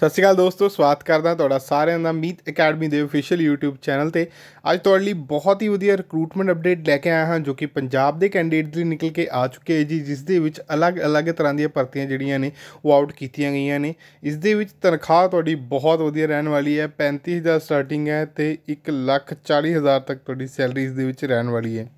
ਸਤਿ ਸ਼੍ਰੀ ਅਕਾਲ ਦੋਸਤੋ ਸਵਾਗਤ ਕਰਦਾ ਤੁਹਾਡਾ ਸਾਰਿਆਂ ਦਾ ਮੀਤ ਅਕੈਡਮੀ ਦੇ ਅਫੀਸ਼ੀਅਲ YouTube ਚੈਨਲ ਤੇ ਅੱਜ ਤੁਹਾਡੇ ਲਈ ਬਹੁਤ ਹੀ ਵਧੀਆ ਰਿਕਰੂਟਮੈਂਟ ਅਪਡੇਟ ਲੈ ਕੇ ਆਇਆ ਹਾਂ ਜੋ ਕਿ ਪੰਜਾਬ ਦੇ ਕੈਂਡੀਡੇਟ ਲਈ ਨਿਕਲ ਕੇ ਆ ਚੁੱਕੇ ਹੈ ਜੀ ਜਿਸ ਦੇ ਵਿੱਚ ਅਲੱਗ-ਅਲੱਗ ਤਰ੍ਹਾਂ ਦੀਆਂ ਭਰਤੀਆਂ ਜਿਹੜੀਆਂ ਨੇ ਉਹ ਆਊਟ ਕੀਤੀਆਂ ਗਈਆਂ ਨੇ ਇਸ ਦੇ ਵਿੱਚ ਤਨਖਾਹ ਤੁਹਾਡੀ ਬਹੁਤ ਵਧੀਆ ਰਹਿਣ ਵਾਲੀ ਹੈ 35000 ਸਟਾਰਟਿੰਗ ਹੈ ਤੇ 1,40,000 ਤੱਕ ਤੁਹਾਡੀ ਸੈਲਰੀ ਇਸ ਦੇ ਵਿੱਚ ਰਹਿਣ ਵਾਲੀ ਹੈ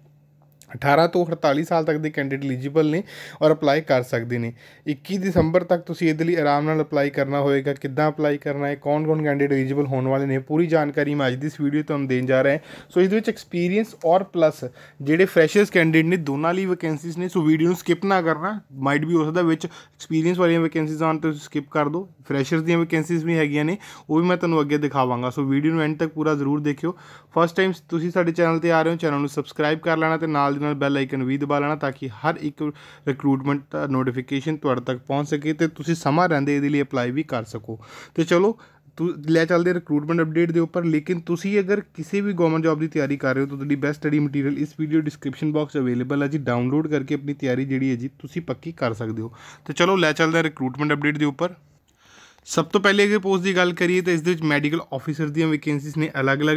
18 ਤੋਂ 48 ਸਾਲ ਤੱਕ ਦੇ ਕੈਂਡੀਡੇਟ ਐਲੀਜੀਬਲ ਨੇ ਔਰ ਅਪਲਾਈ ਕਰ ਸਕਦੇ ਨੇ 21 ਦਸੰਬਰ ਤੱਕ ਤੁਸੀਂ ਇਹਦੇ ਲਈ ਆਰਾਮ ਨਾਲ ਅਪਲਾਈ ਕਰਨਾ ਹੋਵੇਗਾ ਕਿੱਦਾਂ ਅਪਲਾਈ ਕਰਨਾ ਹੈ ਕੌਣ-ਕੌਣ ਕੈਂਡੀਡੇਟ ਐਲੀਜੀਬਲ ਹੋਣ ਵਾਲੇ ਨੇ ਪੂਰੀ ਜਾਣਕਾਰੀ ਮੈਂ ਅੱਜ ਦੀ ਇਸ ਵੀਡੀਓ ਤੁਹਾਨੂੰ ਦੇਣ ਜਾ ਰਿਹਾ ਹਾਂ ਸੋ ਇਸ ਵਿੱਚ ਐਕਸਪੀਰੀਅੰਸ ਔਰ ਪਲੱਸ ਜਿਹੜੇ ਫਰੈਸ਼ਰਸ ਕੈਂਡੀਡੇਟ ਨੇ ਦੋਨਾਂ ਲਈ ਵੈਕੈਂਸੀਜ਼ ਨੇ ਸੋ ਵੀਡੀਓ ਨੂੰ ਸਕਿਪ ਨਾ ਕਰਨਾ ਮਾਈਟ ਵੀ ਹੋ ਸਕਦਾ ਵਿੱਚ ਐਕਸਪੀਰੀਅੰਸ ਵਾਲੀਆਂ ਵੈਕੈਂਸੀਜ਼ ਆਣ ਤੁਸੀਂ ਸਕਿਪ ਕਰ ਦਿਓ ਫਰੈਸ਼ਰਸ ਦੀਆਂ ਵੈਕੈਂਸੀਜ਼ ਵੀ ਹੈਗੀਆਂ ਨੇ ਉਹ ਵੀ ਮੈਂ ਤੁਹਾਨੂੰ ਅੱਗੇ ਦਿਖਾਵਾਂਗਾ ਸੋ ਵੀਡੀਓ ਨੂੰ ਐਂਡ ਤੱਕ ਪੂਰਾ ਜ਼ਰੂਰ ਦੇਖਿਓ ਫਸਟ ਟਾਈਮ ਤੁਸੀਂ ਸਾਡੇ ਚੈਨਲ ਤੇ ਆ ਰਹੇ ਹੋ ਚੈਨਲ ਨੂੰ ਸਬਸਕ੍ਰਾਈਬ ਕਰ ਲੈਣਾ ਤੇ ਨਾਲ ਨਾਲ ਬੈਲ ਆਈਕਨ ਵੀ ਦਬਾ ਲੈਣਾ ਤਾਂ ਕਿ ਹਰ ਇੱਕ ਰਿਕਰੂਟਮੈਂਟ ਦਾ ਨੋਟੀਫਿਕੇਸ਼ਨ ਤੁਹਾਡੇ ਤੱਕ ਪਹੁੰਚ ਸਕੇ ਤੇ ਤੁਸੀਂ ਸਮਾਂ ਰਹਿੰਦੇ ਇਹਦੇ ਲਈ ਅਪਲਾਈ ਵੀ ਕਰ ਸਕੋ ਤੇ ਚਲੋ ਲੈ ਚੱਲਦੇ ਰਿਕਰੂਟਮੈਂਟ ਅਪਡੇਟ ਦੇ ਉੱਪਰ ਲੇਕਿਨ ਤੁਸੀਂ ਅਗਰ ਕਿਸੇ ਵੀ ਗਵਰਨਮੈਂਟ ਜੌਬ ਦੀ ਤਿਆਰੀ ਕਰ ਰਹੇ ਹੋ ਤਾਂ ਤੁਹਾਡੀ ਬੈਸਟ ਸਟੱਡੀ ਮਟੀਰੀਅਲ ਇਸ ਵੀਡੀਓ ਡਿਸਕ੍ਰਿਪਸ਼ਨ ਬਾਕਸ ਅਵੇਲੇਬਲ ਹੈ ਜੀ ਡਾਊਨਲੋਡ ਕਰਕੇ ਆਪਣੀ ਤਿਆਰੀ ਜਿਹੜੀ ਹੈ ਜੀ ਤੁਸੀਂ ਪੱਕੀ ਕਰ ਸਕਦੇ ਹੋ ਤੇ ਚਲੋ ਲੈ ਚੱਲਦੇ ਰਿਕਰੂਟਮੈਂਟ ਅਪਡੇਟ ਦੇ ਉੱਪਰ ਸਭ ਤੋਂ ਪਹਿਲੇ ਅਗਰ ਪੋਸਟ ਦੀ ਗੱਲ ਕਰੀਏ ਤਾਂ ਇਸ ਦੇ ਵਿੱਚ ਮੈਡੀਕਲ ਆਫੀਸਰ ਦੀਆਂ ਵੈਕੈਂਸੀਜ਼ ਨੇ ਅਲੱਗ-ਅਲੱਗ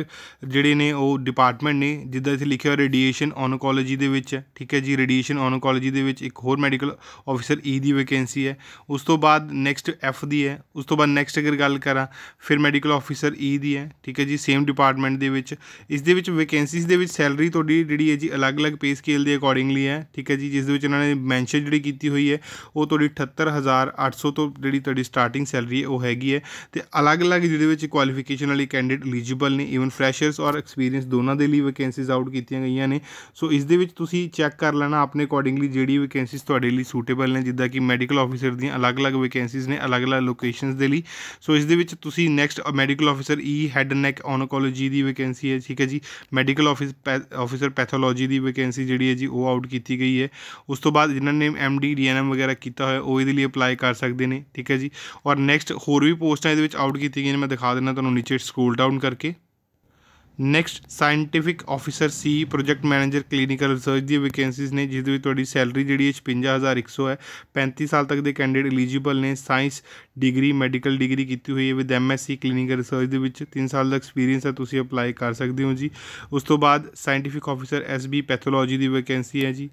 ਜਿਹੜੇ ਨੇ ਉਹ ਡਿਪਾਰਟਮੈਂਟ ਨੇ ਜਿੱਦਾਂ ਇੱਥੇ ਲਿਖਿਆ ਹੋਇਆ ਰੇਡੀਏਸ਼ਨ ਓਨਕੋਲੋਜੀ ਦੇ ਵਿੱਚ ਠੀਕ ਹੈ ਜੀ ਰੇਡੀਏਸ਼ਨ ਓਨਕੋਲੋਜੀ ਦੇ ਵਿੱਚ ਇੱਕ ਹੋਰ ਮੈਡੀਕਲ ਆਫੀਸਰ ਈ ਦੀ ਵੈਕੈਂਸੀ ਹੈ ਉਸ ਤੋਂ ਬਾਅਦ ਨੈਕਸਟ ਐਫ ਦੀ ਹੈ ਉਸ ਤੋਂ ਬਾਅਦ ਨੈਕਸਟ ਅਗਰ ਗੱਲ ਕਰਾਂ ਫਿਰ ਮੈਡੀਕਲ ਆਫੀਸਰ ਈ ਦੀ ਹੈ ਠੀਕ ਹੈ ਜੀ ਸੇਮ ਡਿਪਾਰਟਮੈਂਟ ਦੇ ਵਿੱਚ ਇਸ ਦੇ ਵਿੱਚ ਵੈਕੈਂਸੀਜ਼ ਦੇ ਵਿੱਚ ਸੈਲਰੀ ਤੁਹਾਡੀ ਜਿਹੜੀ ਹੈ ਜੀ ਅਲੱਗ-ਅਲੱਗ ਪੇ ਸਕੇਲ ਦੇ ਅਕੋਰਡਿੰਗਲੀ ਹੈ ਠੀਕ ਹੈ ਜੀ ਜਿਸ ਦੇ ਵਿੱਚ ਇਹਨਾਂ ਨੇ ਮੈਂਸ਼ਨ ਜਿਹੜੀ ਕੀਤੀ ਹੋਈ ਹੈ ਉਹ ਤੁਹਾਡੀ 78800 ਤੋਂ ਜਿਹੜੀ ਤੁਹਾਡੀ ਸਟਾਰਟਿੰਗ ਸੈਲਰੀ ਵੀ ਉਹ ਹੈਗੀ ਹੈ ਤੇ ਅਲੱਗ-ਅਲੱਗ ਜਿਹਦੇ ਵਿੱਚ ਕੁਆਲੀਫਿਕੇਸ਼ਨ ਵਾਲੀ ਕੈਂਡੀਡੇਟ ਐਲੀਜੀਬਲ ਨੇ ਇਵਨ ਫਰੈਸ਼ਰਸ ਔਰ ਐਕਸਪੀਰੀਅੰਸ ਦੋਨਾਂ ਦੇ ਲਈ ਵੈਕੈਂਸੀਜ਼ ਆਊਟ ਕੀਤੀਆਂ ਗਈਆਂ ਨੇ ਸੋ ਇਸ ਦੇ ਵਿੱਚ ਤੁਸੀਂ ਚੈੱਕ ਕਰ ਲੈਣਾ ਆਪਣੇ ਅਕੋਰਡਿੰਗਲੀ ਜਿਹੜੀ ਵੈਕੈਂਸੀਜ਼ ਤੁਹਾਡੇ ਲਈ ਸੂਟੇਬਲ ਨੇ ਜਿੱਦਾਂ ਕਿ ਮੈਡੀਕਲ ਆਫੀਸਰ ਦੀਆਂ ਅਲੱਗ-ਅਲੱਗ ਵੈਕੈਂਸੀਜ਼ ਨੇ ਅਲੱਗ-ਅਲੱਗ ਲੋਕੇਸ਼ਨਸ ਦੇ ਲਈ ਸੋ ਇਸ ਦੇ ਵਿੱਚ ਤੁਸੀਂ next medical officer E head neck oncology ਦੀ ਵੈਕੈਂਸੀ ਹੈ ਠੀਕ ਹੈ ਜੀ ਮੈਡੀਕਲ ਆਫਿਸ ਆਫੀਸਰ ਪੈਥੋਲੋਜੀ ਦੀ ਵੈਕੈਂਸੀ ਜਿਹੜੀ ਹੈ ਜੀ ਉਹ ਆਊਟ ਕੀਤੀ ਗਈ ਹੈ ਉਸ ਤੋਂ ਬਾਅਦ ਜਿਨ੍ਹਾਂ ਨੇ ਐਮਡੀ ਡੀਐਨਐਮ ਵਗੈਰਾ ਕੀਤਾ ਹੋਇਆ ਉਹ ਇਹਦੇ ਲਈ ਅਪਲਾਈ ਕਰ ਸਕਦੇ ਨੇ ਠੀਕ ਹੈ ਜੀ ਔਰ ਨੈਕਸਟ ਨੈਕਸਟ ਹੋਰ ਵੀ ਪੋਸਟਾਂ ਇਹਦੇ ਵਿੱਚ ਆਊਟ ਕੀਤੀ ਗਈਆਂ ਨੇ ਮੈਂ ਦਿਖਾ ਦਿੰਦਾ ਤੁਹਾਨੂੰ ਨੀਚੇ ਸਕਰੋਲ ਡਾਊਨ ਕਰਕੇ next scientific officer C project manager clinical research ਦੀ ਵੈਕੈਂਸੀਜ਼ ਨੇ ਜਿਸ ਦੇ ਵਿੱਚ ਤੁਹਾਡੀ ਸੈਲਰੀ ਜਿਹੜੀ ਹੈ 56100 ਹੈ 35 ਸਾਲ ਤੱਕ ਦੇ ਕੈਂਡੀਡੇਟ ਐਲੀਜੀਬਲ ਨੇ ਸਾਇੰਸ ਡਿਗਰੀ ਮੈਡੀਕਲ ਡਿਗਰੀ ਕੀਤੀ ਹੋਈ ਹੈ ਵਿਦ ਐਮਐਸਸੀ ਕਲੀਨਿਕਲ ਰਿਸਰਚ ਦੇ ਵਿੱਚ 3 ਸਾਲ ਦਾ ਐਕਸਪੀਰੀਅੰਸ ਹੈ ਤੁਸੀਂ ਅਪਲਾਈ ਕਰ ਸਕਦੇ ਹੋ ਜੀ ਉਸ ਤੋਂ ਬਾਅਦ ਸਾਇੰਟਿਫਿਕ ਆਫੀਸਰ ਐਸਬੀ ਪੈਥੋਲੋਜੀ ਦੀ ਵੈਕੈਂਸੀ ਹੈ ਜੀ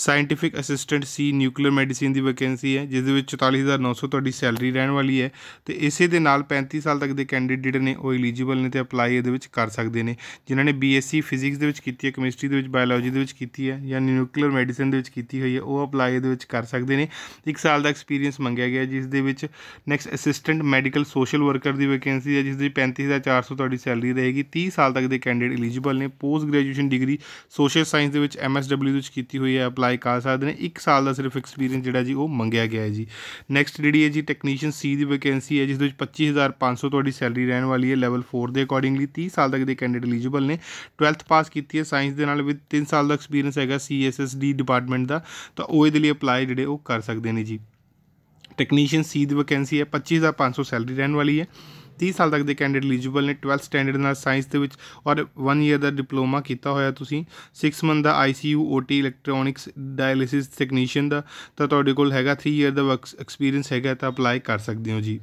scientific assistant C nuclear medicine ਦੀ ਵੈਕੈਂਸੀ ਹੈ ਜਿਸ ਦੇ ਵਿੱਚ 44900 ਤੁਹਾਡੀ ਸੈਲਰੀ ਰਹਿਣ ਵਾਲੀ ਹੈ ਤੇ ਇਸੇ ਦੇ ਨਾਲ 35 ਸਾਲ ਤੱਕ ਦੇ ਕੈਂਡੀਡੇਟ ਨੇ ਉਹ ਐਲੀਜੀਬਲ ਨੇ ਤੇ ਅਪਲਾਈ ਇਹਦੇ ਵਿੱਚ ਕਰ ਸਕਦੇ ਨੇ ਜਿਨ੍ਹਾਂ ਨੇ ਬੀਐਸਸੀ ਫਿਜ਼ਿਕਸ ਦੇ ਵਿੱਚ ਕੀਤੀ ਹੈ ਕੈਮਿਸਟਰੀ ਦੇ ਵਿੱਚ ਬਾਇਓਲੋਜੀ ਦੇ ਵਿੱਚ ਕੀਤੀ ਹੈ ਜਾਂ ਨਿਊਕਲੀਅਰ ਮੈਡੀਸਿਨ ਦੇ ਵਿੱਚ ਕੀਤੀ ਹੋਈ ਹੈ ਉਹ ਅਪਲਾਈ ਇਹਦੇ ਵਿੱਚ ਕਰ ਸਕਦੇ ਨੇ 1 ਸਾਲ ਦਾ ਐਕਸਪੀਰੀਅੰਸ ਮੰਗਿਆ ਗਿਆ ਜਿਸ ਦੇ ਵਿੱਚ next assistant medical social worker ਦੀ ਵੈਕੈਂਸੀ ਹੈ ਜਿਸ ਦੀ 35400 ਤੁਹਾਡੀ ਸੈਲਰੀ ਰਹੇਗੀ 30 ਸਾਲ ਤੱਕ ਦੇ ਕੈਂਡੀਡੇਟ ਐਲੀਜੀਬਲ ਨੇ post graduation degree social science ਦੇ ਵਿੱਚ ਐਮਐਸਡਬਲਯੂ ਦੇ ਵਿੱਚ ਕੀਤੀ ਹੋਈ ਹੈ ਅਪਲਾਈ ਅਪਲਾਈ ਕਰ ਸਕਦੇ ਨੇ 1 ਸਾਲ ਦਾ ਸਿਰਫ ਐਕਸਪੀਰੀਅੰਸ ਜਿਹੜਾ ਜੀ ਉਹ ਮੰਗਿਆ ਗਿਆ ਹੈ ਜੀ ਨੈਕਸਟ ਜਿਹੜੀ ਹੈ ਜੀ ਟੈਕਨੀਸ਼ੀਅਨ ਸੀ ਦੀ ਵੈਕੈਂਸੀ ਹੈ ਜਿਸ ਦੇ ਵਿੱਚ 25500 ਤੁਹਾਡੀ ਸੈਲਰੀ ਰਹਿਣ ਵਾਲੀ ਹੈ ਲੈਵਲ 4 ਦੇ ਅਕੋਰਡਿੰਗਲੀ 30 ਸਾਲ ਤੱਕ ਦੇ ਕੈਂਡੀਡੇਟ ਐਲੀਜੀਬਲ ਨੇ 12th ਪਾਸ ਕੀਤੀ ਹੈ ਸਾਇੰਸ ਦੇ ਨਾਲ ਵਿਦ 3 ਸਾਲ ਦਾ ਐਕਸਪੀਰੀਅੰਸ ਹੈਗਾ ਸੀਐਸਐਸਡੀ ਡਿਪਾਰਟਮੈਂਟ ਦਾ ਤਾਂ ਉਹ ਇਹਦੇ ਲਈ ਅਪਲਾਈ ਜਿਹੜੇ ਉਹ ਕਰ ਸਕਦੇ ਨੇ ਜੀ ਟੈਕਨੀਸ਼ੀਅਨ ਸੀ ਦੀ ਵੈਕੈਂਸੀ ਹੈ 25500 ਸੈਲਰੀ ਰਹਿਣ ਵਾਲੀ ਹੈ 30 ਸਾਲ ਤੱਕ ਦੇ ਕੈਂਡੀਡੇਟ ਐਲੀਜੀਬਲ ਨੇ 12th ਸਟੈਂਡਰਡ ਨਾਲ ਸਾਇੰਸ ਦੇ ਵਿੱਚ ਔਰ 1 ਇਅਰ ਦਾ ਡਿਪਲੋਮਾ ਕੀਤਾ ਹੋਇਆ ਤੁਸੀਂ 6 ਮੰਥ ਦਾ ICU OT electronics dialysis technician ਦਾ ਤਾਂ ਤੁਹਾਡੇ ਕੋਲ ਹੈਗਾ 3 ਇਅਰ ਦਾ ਵਰਕ ਐਕਸਪੀਰੀਅੰਸ ਹੈਗਾ ਤਾਂ ਅਪਲਾਈ ਕਰ ਸਕਦੇ ਹੋ ਜੀ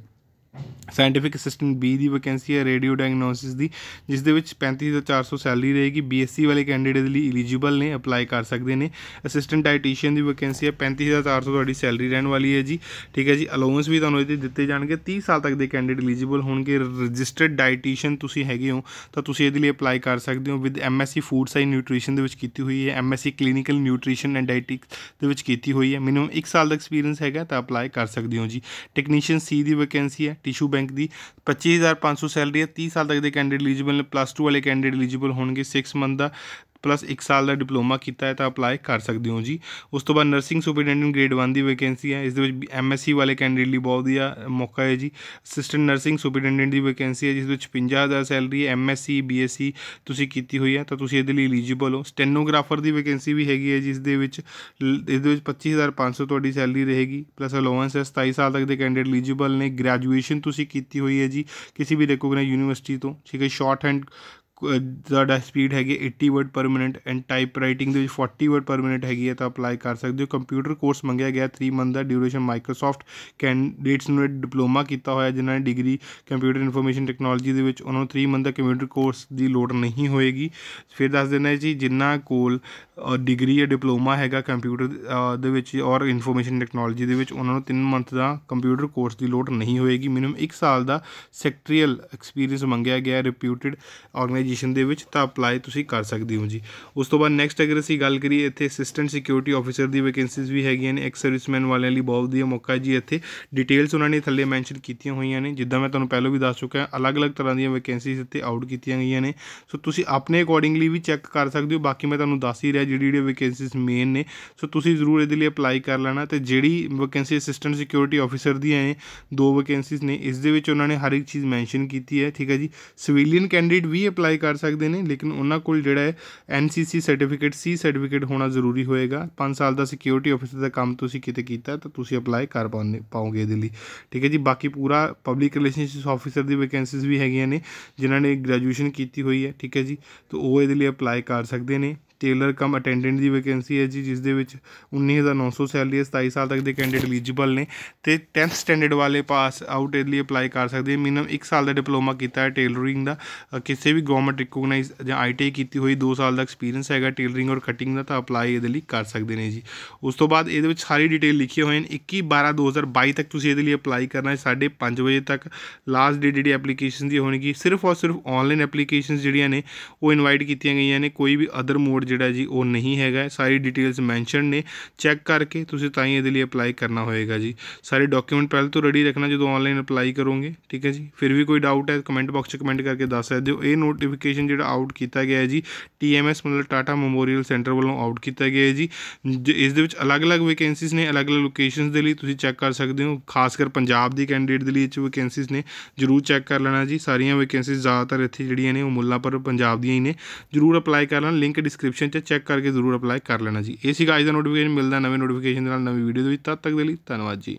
ਸਾਇੰਟਿਫਿਕ ਅਸਿਸਟੈਂਟ ਬੀ ਦੀ ਵੈਕੈਂਸੀ ਹੈ ਰੇਡੀਓ ਡਾਇਗਨੋਸਿਸ ਦੀ ਜਿਸ ਦੇ ਵਿੱਚ 35 ਤੋਂ 400 ਸੈਲਰੀ ਰਹੇਗੀ ਬੀਐਸਸੀ ਵਾਲੇ ਕੈਂਡੀਡੇਟ ਲਈ ਐਲੀਜੀਬਲ ਨੇ ਅਪਲਾਈ ਕਰ ਸਕਦੇ ਨੇ ਅਸਿਸਟੈਂਟ ਡਾਈਟੀਸ਼ੀਅਨ ਦੀ ਵੈਕੈਂਸੀ ਹੈ 35400 ਤੁਹਾਡੀ ਸੈਲਰੀ ਰਹਿਣ ਵਾਲੀ ਹੈ ਜੀ ਠੀਕ ਹੈ ਜੀ ਅਲਾਉਂਸ ਵੀ ਤੁਹਾਨੂੰ ਇਹਦੇ ਦਿੱਤੇ ਜਾਣਗੇ 30 ਸਾਲ ਤੱਕ ਦੇ ਕੈਂਡੀਡੇਟ ਐਲੀਜੀਬਲ ਹੋਣਗੇ ਰਜਿਸਟਰਡ ਡਾਈਟੀਸ਼ੀਅਨ ਤੁਸੀਂ ਹੈਗੇ ਹੋ ਤਾਂ ਤੁਸੀਂ ਇਹਦੇ ਲਈ ਅਪਲਾਈ ਕਰ ਸਕਦੇ ਹੋ with MSc food science nutrition ਦੇ ਵਿੱਚ ਕੀਤੀ ਹੋਈ ਹੈ MSc clinical nutrition and dietetics ਦੇ ਵਿੱਚ ਕੀਤੀ ਹੋਈ ਹੈ ਮਿਨਿਮਮ 1 ਸਾਲ ਦਾ ਐਕਸਪੀਰੀਅੰਸ ਹੈਗਾ ਤਾਂ ਅਪਲਾਈ ਕਰ ਸਕਦੇ ਹੋ ਜੀ ਟੈਕਨੀਸ਼ੀਅਨ ਸੀ ਦੀ ਵੈਕੈਂਸੀ ਹੈ ਟਿਸ਼ੂ ਬੈਂਕ ਦੀ 25500 ਸੈਲਰੀ ਹੈ 30 ਸਾਲ ਤੱਕ ਦੇ ਕੈਂਡੀਡੇਟ ਐਲੀਜੀਬਲ ਨੇ ਪਲੱਸ 2 ਵਾਲੇ ਕੈਂਡੀਡੇਟ ਐਲੀਜੀਬਲ ਹੋਣਗੇ 6 ਮੰਥ ਦਾ ਪਲੱਸ 1 ਸਾਲ ਦਾ ਡਿਪਲੋਮਾ ਕੀਤਾ ਹੈ ਤਾਂ ਅਪਲਾਈ ਕਰ ਸਕਦੇ ਹੋ ਜੀ ਉਸ ਤੋਂ ਬਾਅਦ ਨਰਸਿੰਗ ਸੁਪਰਡੈਂਟ ਗ੍ਰੇਡ 1 ਦੀ ਵੈਕੈਂਸੀ ਹੈ ਇਸ ਦੇ ਵਿੱਚ ਐਮਐਸਸੀ ਵਾਲੇ ਕੈਂਡੀਡੇਟ ਲਈ ਬਹੁਤ ਵਧੀਆ ਮੌਕਾ ਹੈ ਜੀ ਅਸਿਸਟੈਂਟ ਨਰਸਿੰਗ ਸੁਪਰਡੈਂਟ ਦੀ ਵੈਕੈਂਸੀ ਹੈ ਜਿਸ ਵਿੱਚ 55000 ਸੈਲਰੀ ਐਮਐਸਸੀ ਬੀਐਸਸੀ ਤੁਸੀਂ ਕੀਤੀ ਹੋਈ ਹੈ ਤਾਂ ਤੁਸੀਂ ਇਹਦੇ ਲਈ ਐਲੀਜੀਬਲ ਹੋ ਸਟੈਨੋਗ੍ਰਾਫਰ ਦੀ ਵੈਕੈਂਸੀ ਵੀ ਹੈਗੀ ਹੈ ਜਿਸ ਦੇ ਵਿੱਚ ਇਸ ਦੇ ਵਿੱਚ 25500 ਤੁਹਾਡੀ ਸੈਲਰੀ ਰਹੇਗੀ ਪਲੱਸ ਅਲਾਉਂਸ ਹੈ 27 ਸਾਲ ਤੱਕ ਦੇ ਕੈਂਡੀਡੇਟ ਐਲੀਜੀਬਲ ਨੇ ਗ੍ਰੈਜੂਏਸ਼ਨ ਤੁਸੀਂ ਕੀਤੀ ਹੋਈ ਹੈ ਜੀ ਕਿਸੇ ਵੀ ਰੈਕੋਗਨਾਈਜ਼ ਯੂਨੀਵਰਸਿਟੀ ਤੋਂ ਠੀਕ ਹੈ ਸ਼ਾਰਟ ਹੈਂਡ ਤੁਹਾਡਾ ਸਪੀਡ ਹੈਗੀ 80 ਵਰਡ ਪਰ ਮਿੰਟ ਐਂਡ ਟਾਈਪ ਰਾਈਟਿੰਗ ਦੇ ਵਿੱਚ 40 ਵਰਡ ਪਰ ਮਿੰਟ ਹੈਗੀ ਹੈ ਤਾਂ ਅਪਲਾਈ ਕਰ ਸਕਦੇ ਹੋ ਕੰਪਿਊਟਰ ਕੋਰਸ ਮੰਗਿਆ ਗਿਆ 3 ਮੰਥ ਦਾ ਡਿਊਰੇਸ਼ਨ ਮਾਈਕਰੋਸਾਫਟ ਕੈਂਡੀਡੇਟਸ ਨੂੰ ਡਿਪਲੋਮਾ ਕੀਤਾ ਹੋਇਆ ਜਿਨ੍ਹਾਂ ਨੇ ਡਿਗਰੀ ਕੰਪਿਊਟਰ ਇਨਫੋਰਮੇਸ਼ਨ ਟੈਕਨੋਲੋਜੀ ਦੇ ਵਿੱਚ ਉਹਨਾਂ ਨੂੰ 3 ਮੰਥ ਦਾ ਕੰਪਿਊਟਰ ਕੋਰਸ ਦੀ ਲੋੜ ਨਹੀਂ ਹੋਏਗੀ ਫਿਰ ਦੱਸ ਦੇਣਾ ਜੀ ਜਿਨ੍ਹਾਂ ਕੋਲ ਡਿਗਰੀ ਜਾਂ ਡਿਪਲੋਮਾ ਹੈਗਾ ਕੰਪਿਊਟਰ ਦੇ ਵਿੱਚ ਔਰ ਇਨਫੋਰਮੇਸ਼ਨ ਟੈਕਨੋਲੋਜੀ ਦੇ ਵਿੱਚ ਉਹਨਾਂ ਨੂੰ 3 ਮੰਥ ਦਾ ਕੰਪਿਊਟਰ ਕੋਰਸ ਦੀ ਲੋੜ ਨਹੀਂ ਹੋਏਗੀ ਮਿਨੀਮਮ 1 ਸਾਲ ਦਾ ਸੈਕਟਰੀਅਲ ਐਕਸਪੀਰੀਅੰਸ ਮੰਗਿਆ ਗਿਆ ਰਿਪਿਊਟਿਡ ਔਰ ਆਰਗੇਨਾਈਜੇਸ਼ਨ ਦੇ ਵਿੱਚ ਤਾਂ ਅਪਲਾਈ ਤੁਸੀਂ ਕਰ ਸਕਦੇ ਹੋ ਜੀ ਉਸ ਤੋਂ ਬਾਅਦ ਨੈਕਸਟ ਅਗਰ ਅਸੀਂ ਗੱਲ ਕਰੀਏ ਇੱਥੇ ਅਸਿਸਟੈਂਟ ਸਿਕਿਉਰਿਟੀ ਆਫੀਸਰ ਦੀ ਵੈਕੈਂਸੀਜ਼ ਵੀ ਹੈਗੀਆਂ ਨੇ ਐਕਸ ਸਰਵਿਸਮੈਨ ਵਾਲਿਆਂ ਲਈ ਬਹੁਤ ਵਧੀਆ ਮੌਕਾ ਜੀ ਇੱਥੇ ਡਿਟੇਲਸ ਉਹਨਾਂ ਨੇ ਥੱਲੇ ਮੈਂਸ਼ਨ ਕੀਤੀਆਂ ਹੋਈਆਂ ਨੇ ਜਿੱਦਾਂ ਮੈਂ ਤੁਹਾਨੂੰ ਪਹਿਲਾਂ ਵੀ ਦੱਸ ਚੁੱਕਾ ਅਲੱਗ-ਅਲੱਗ ਤਰ੍ਹਾਂ ਦੀਆਂ ਵੈਕੈਂਸੀਜ਼ ਇੱਥੇ ਆਊਟ ਕੀਤੀਆਂ ਗਈਆਂ ਨੇ ਸੋ ਤੁਸੀਂ ਆਪਣੇ ਅਕੋਰਡਿੰਗਲੀ ਵੀ ਚੈੱਕ ਕਰ ਸਕਦੇ ਹੋ ਬਾਕੀ ਮੈਂ ਤੁਹਾਨੂੰ ਦੱਸ ਹੀ ਰਿਹਾ ਜਿਹੜੀ ਜਿਹੜੀ ਵੈਕੈਂਸੀਜ਼ ਮੇਨ ਨੇ ਸੋ ਤੁਸੀਂ ਜ਼ਰੂਰ ਇਹਦੇ ਲਈ ਅਪਲਾਈ ਕਰ ਲੈਣਾ ਤੇ ਜਿਹੜੀ ਵੈਕੈਂਸੀ ਅਸਿਸਟੈਂਟ ਸਿਕਿਉਰਿਟੀ ਆਫੀਸਰ ਦੀ ਹੈ ਦੋ ਵੈਕੈਂਸੀਜ਼ ਨੇ ਇਸ ਦੇ ਵਿੱਚ ਉਹਨਾਂ ਨੇ ਹਰ ਇੱਕ ਚੀਜ਼ ਮੈਂਸ਼ਨ ਕੀਤੀ ਹੈ ਠੀਕ ਹੈ ਜੀ ਸਿਵਿਲੀਅਨ ਕੈਂਡੀਡੇਟ ਵੀ ਅਪਲਾਈ ਅਪਲਾਈ ਕਰ ਸਕਦੇ ਨੇ ਲੇਕਿਨ ਉਹਨਾਂ ਕੋਲ ਜਿਹੜਾ ਹੈ ਐਨਸੀਸੀ ਸਰਟੀਫਿਕੇਟ ਸੀ ਸਰਟੀਫਿਕੇਟ ਹੋਣਾ ਜ਼ਰੂਰੀ ਹੋਏਗਾ 5 ਸਾਲ ਦਾ ਸਿਕਿਉਰਿਟੀ ਆਫੀਸਰ ਦਾ ਕੰਮ ਤੁਸੀਂ ਕਿਤੇ ਕੀਤਾ ਤਾਂ ਤੁਸੀਂ ਅਪਲਾਈ ਕਰ ਪਾਉਂਗੇ ਪਾਓਗੇ ਇਹਦੇ ਲਈ ਠੀਕ ਹੈ ਜੀ ਬਾਕੀ ਪੂਰਾ ਪਬਲਿਕ ਰਿਲੇਸ਼ਨਸ਼ਿਪ ਆਫੀਸਰ ਦੀ ਵੈਕੈਂਸੀਜ਼ ਵੀ ਹੈਗੀਆਂ ਨੇ ਜਿਨ੍ਹਾਂ ਨੇ ਗ੍ਰੈਜੂਏਸ਼ਨ ਕੀਤੀ ਹੋਈ ਹੈ ਠੀਕ ਹੈ ਜੀ ਤਾਂ ਉਹ ਇਹਦੇ ਲਈ ਅਪਲਾਈ ਕਰ ਸਕਦੇ ਨੇ ਟੇਲਰ ਕਮ ਅਟੈਂਡੈਂਟ ਦੀ ਵੈਕੈਂਸੀ ਹੈ ਜੀ ਜਿਸ ਦੇ ਵਿੱਚ 19900 ਸੈਲਰੀ ਹੈ 27 ਸਾਲ ਤੱਕ ਦੇ ਕੈਂਡੀਡੇਟ ਐਲੀਜੀਬਲ ਨੇ ਤੇ 10th ਸਟੈਂਡਰਡ ਵਾਲੇ ਪਾਸ ਆਊਟ ਲਈ ਅਪਲਾਈ ਕਰ ਸਕਦੇ ਮਿਨੀਮਮ 1 ਸਾਲ ਦਾ ਡਿਪਲੋਮਾ ਕੀਤਾ ਹੈ ਟੇਲਰਿੰਗ ਦਾ ਕਿਸੇ ਵੀ ਗਵਰਨਮੈਂਟ ਰਿਕੋਗਨਾਈਜ਼ ਜਾਂ ਆਈਟੀ ਕੀਤੀ ਹੋਈ 2 ਸਾਲ ਦਾ ਐਕਸਪੀਰੀਅੰਸ ਹੈਗਾ ਟੇਲਰਿੰਗ ਔਰ ਕਟਿੰਗ ਦਾ ਤਾਂ ਅਪਲਾਈ ਇਹਦੇ ਲਈ ਕਰ ਸਕਦੇ ਨੇ ਜੀ ਉਸ ਤੋਂ ਬਾਅਦ ਇਹਦੇ ਵਿੱਚ ਸਾਰੀ ਡਿਟੇਲ ਲਿਖੀ ਹੋਈ ਹੈ 21 12 2022 ਤੱਕ ਤੁਸੀਂ ਇਹਦੇ ਲਈ ਅਪਲਾਈ ਕਰਨਾ ਹੈ 5:30 ਵਜੇ ਤੱਕ ਲਾਸਟ ਡੇ ਜਿਹੜੀ ਐਪਲੀਕੇਸ਼ਨ ਦੀ ਕਿ ਸਿਰਫ ਔਰ ਸਿਰਫ ਆਨਲਾਈਨ ਐਪਲੀਕੇਸ਼ਨਸ ਜਿਹੜੀਆਂ ਨੇ ਉਹ ਇਨਵਾਈਟ ਕੀਤੀਆਂ ਗਈਆਂ ਨੇ ਕੋਈ ਵੀ ਅਦਰ ਮੋਡ ਜਿਹੜਾ ਜੀ ਉਹ ਨਹੀਂ ਹੈਗਾ ਸਾਰੀ ਡਿਟੇਲਸ ਮੈਂਸ਼ਨ ਨੇ ਚੈੱਕ ਕਰਕੇ ਤੁਸੀਂ ਤਾਂ ਹੀ ਇਹਦੇ ਲਈ ਅਪਲਾਈ ਕਰਨਾ ਹੋਏਗਾ ਜੀ ਸਾਰੇ ਡਾਕੂਮੈਂਟ ਪਹਿਲ ਤੋਂ ਰੈਡੀ ਰੱਖਣਾ ਜਦੋਂ ਆਨਲਾਈਨ ਅਪਲਾਈ ਕਰੋਗੇ ਠੀਕ ਹੈ ਜੀ ਫਿਰ ਵੀ ਕੋਈ ਡਾਊਟ ਹੈ ਕਮੈਂਟ ਬਾਕਸ 'ਚ ਕਮੈਂਟ ਕਰਕੇ ਦੱਸ ਸਕਦੇ ਹੋ ਇਹ ਨੋਟੀਫਿਕੇਸ਼ਨ ਜਿਹੜਾ ਆਊਟ ਕੀਤਾ ਗਿਆ ਹੈ ਜੀ ਟੀਐਮਐਸ ਮਤਲਬ ਟਾਟਾ ਮੈਮੋਰੀਅਲ ਸੈਂਟਰ ਵੱਲੋਂ ਆਊਟ ਕੀਤਾ ਗਿਆ ਹੈ ਜੀ ਇਸ ਦੇ ਵਿੱਚ ਅਲੱਗ-ਅਲੱਗ ਵੈਕੈਂਸੀਜ਼ ਨੇ ਅਲੱਗ-ਅਲੱਗ ਲੋਕੇਸ਼ਨਸ ਦੇ ਲਈ ਤੁਸੀਂ ਚੈੱਕ ਕਰ ਸਕਦੇ ਹੋ ਖਾਸ ਕਰ ਪੰਜਾਬ ਦੀ ਕੈਂਡੀਡੇਟ ਦੇ ਲਈ ਇਹ ਚ ਵੈਕੈਂਸੀਜ਼ ਨੇ ਜਰੂਰ ਚੈੱਕ ਕਰ ਲੈਣਾ ਜੀ ਸਾਰੀਆਂ ਵੈਕੈਂਸੀਜ਼ ਜ਼ਿਆਦਾਤਰ ਇੱਥੇ ਜਿਹੜੀਆਂ ਨੇ ਉਹ ਮੁੱਲਾਂਪੁਰ ਪੰਜਾਬ ਦੀਆਂ ਹੀ ਨੇ ਜਰੂਰ ਅਪਲਾਈ ਕਰਨਾ ਲਿੰਕ ਡਿਸਕ੍ਰਿਪਸ਼ਨ ਡਿਸਕ੍ਰਿਪਸ਼ਨ 'ਚ ਚੈੱਕ ਕਰਕੇ ਜ਼ਰੂਰ ਅਪਲਾਈ ਕਰ ਲੈਣਾ ਜੀ ਇਹ ਸੀ ਗਾਇਜ਼ ਦਾ ਨੋਟੀਫਿਕੇਸ਼ਨ ਮਿਲਦਾ ਨਵੇਂ ਨੋਟੀਫਿਕੇਸ਼ਨ ਦੇ ਨਾਲ ਨਵੀਂ ਵੀਡੀਓ ਦੇ ਵਿੱਚ ਤਦ ਤੱਕ ਦੇ ਲਈ ਧੰਨਵਾਦ ਜੀ